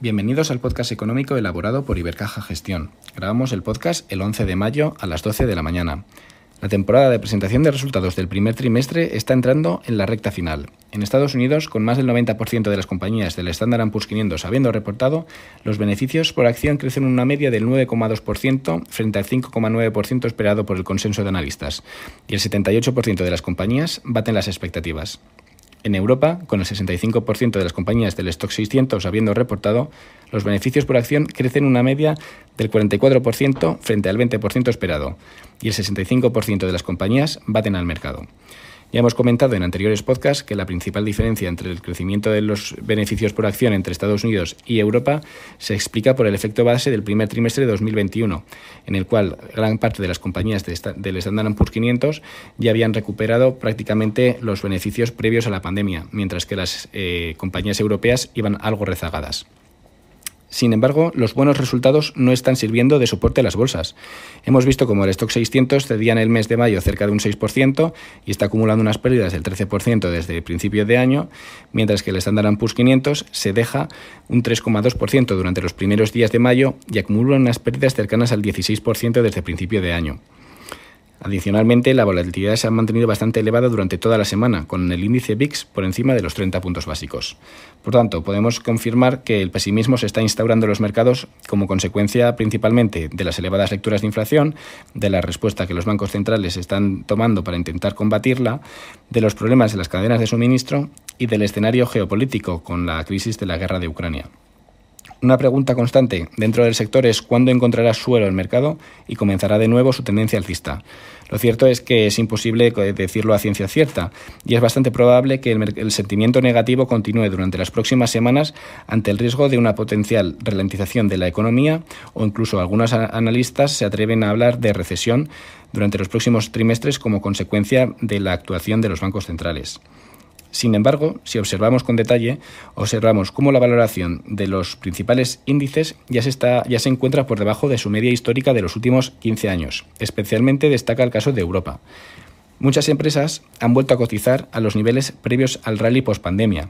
Bienvenidos al podcast económico elaborado por Ibercaja Gestión. Grabamos el podcast el 11 de mayo a las 12 de la mañana. La temporada de presentación de resultados del primer trimestre está entrando en la recta final. En Estados Unidos, con más del 90% de las compañías del Standard Poor's 500 habiendo reportado, los beneficios por acción crecen en una media del 9,2% frente al 5,9% esperado por el consenso de analistas, y el 78% de las compañías baten las expectativas. En Europa, con el 65% de las compañías del stock 600 habiendo reportado, los beneficios por acción crecen una media del 44% frente al 20% esperado, y el 65% de las compañías baten al mercado. Ya hemos comentado en anteriores podcasts que la principal diferencia entre el crecimiento de los beneficios por acción entre Estados Unidos y Europa se explica por el efecto base del primer trimestre de 2021, en el cual gran parte de las compañías del Standard Poor's 500 ya habían recuperado prácticamente los beneficios previos a la pandemia, mientras que las eh, compañías europeas iban algo rezagadas. Sin embargo, los buenos resultados no están sirviendo de soporte a las bolsas. Hemos visto como el stock 600 cedía en el mes de mayo cerca de un 6% y está acumulando unas pérdidas del 13% desde principios de año, mientras que el Standard Poor's 500 se deja un 3,2% durante los primeros días de mayo y acumula unas pérdidas cercanas al 16% desde principio de año. Adicionalmente, la volatilidad se ha mantenido bastante elevada durante toda la semana, con el índice VIX por encima de los 30 puntos básicos. Por tanto, podemos confirmar que el pesimismo se está instaurando en los mercados como consecuencia principalmente de las elevadas lecturas de inflación, de la respuesta que los bancos centrales están tomando para intentar combatirla, de los problemas de las cadenas de suministro y del escenario geopolítico con la crisis de la guerra de Ucrania. Una pregunta constante dentro del sector es cuándo encontrará suelo el mercado y comenzará de nuevo su tendencia alcista. Lo cierto es que es imposible decirlo a ciencia cierta y es bastante probable que el, sentimiento negativo continúe durante las próximas semanas ante el riesgo de una potencial ralentización de la economía o incluso algunos analistas se atreven a hablar de recesión durante los próximos trimestres como consecuencia de la actuación de los bancos centrales. Sin embargo, si observamos con detalle, observamos cómo la valoración de los principales índices ya se, ya se encuentra por debajo de su media histórica de los últimos 15 años. Especialmente destaca el caso de Europa. Muchas empresas han vuelto a cotizar a los niveles previos al rally post pandemia,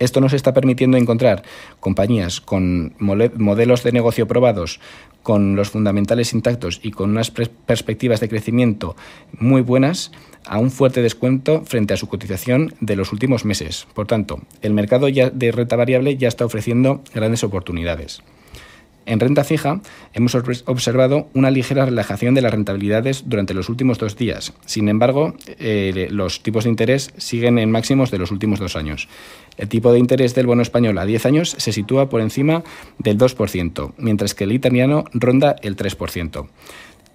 esto nos está permitiendo encontrar compañías con modelos de negocio probados, con los fundamentales intactos y con unas perspectivas de crecimiento muy buenas a un fuerte descuento frente a su cotización de los últimos meses. Por tanto, el mercado de renta variable ya está ofreciendo grandes oportunidades. En renta fija hemos observado una ligera relajación de las rentabilidades durante los últimos dos días. Sin embargo, eh, los tipos de interés siguen en máximos de los últimos dos años. El tipo de interés del bono español a 10 años se sitúa por encima del 2%, mientras que el italiano ronda el 3%.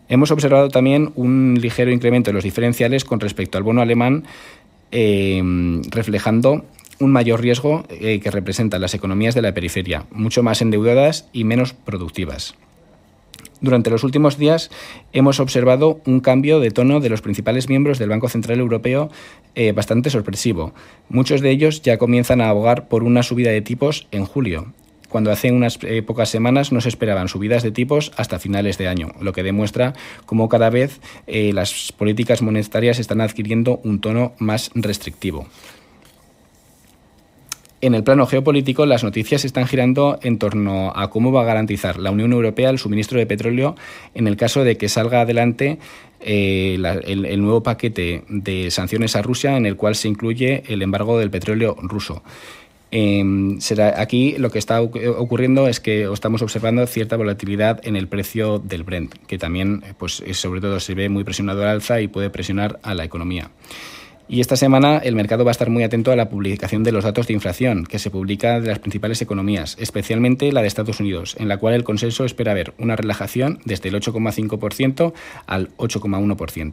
Hemos observado también un ligero incremento de los diferenciales con respecto al bono alemán, eh, reflejando un mayor riesgo eh, que representan las economías de la periferia, mucho más endeudadas y menos productivas. Durante los últimos días hemos observado un cambio de tono de los principales miembros del Banco Central Europeo eh, bastante sorpresivo. Muchos de ellos ya comienzan a abogar por una subida de tipos en julio, cuando hace unas eh, pocas semanas no se esperaban subidas de tipos hasta finales de año, lo que demuestra cómo cada vez las políticas monetarias están adquiriendo un tono más restrictivo. En el plano geopolítico, las noticias están girando en torno a cómo va a garantizar la Unión Europea el suministro de petróleo en el caso de que salga adelante eh, el, nuevo paquete de sanciones a Rusia en el cual se incluye el embargo del petróleo ruso. Em, aquí lo que está ocurriendo es que estamos observando cierta volatilidad en el precio del Brent, que también, eh, pues, sobre todo, se ve muy presionado al alza y puede presionar a la economía. Y esta semana el mercado va a estar muy atento a la publicación de los datos de inflación que se publica de las principales economías, especialmente la de Estados Unidos, en la cual el consenso espera ver una relajación desde el 8,5% al 8,1%.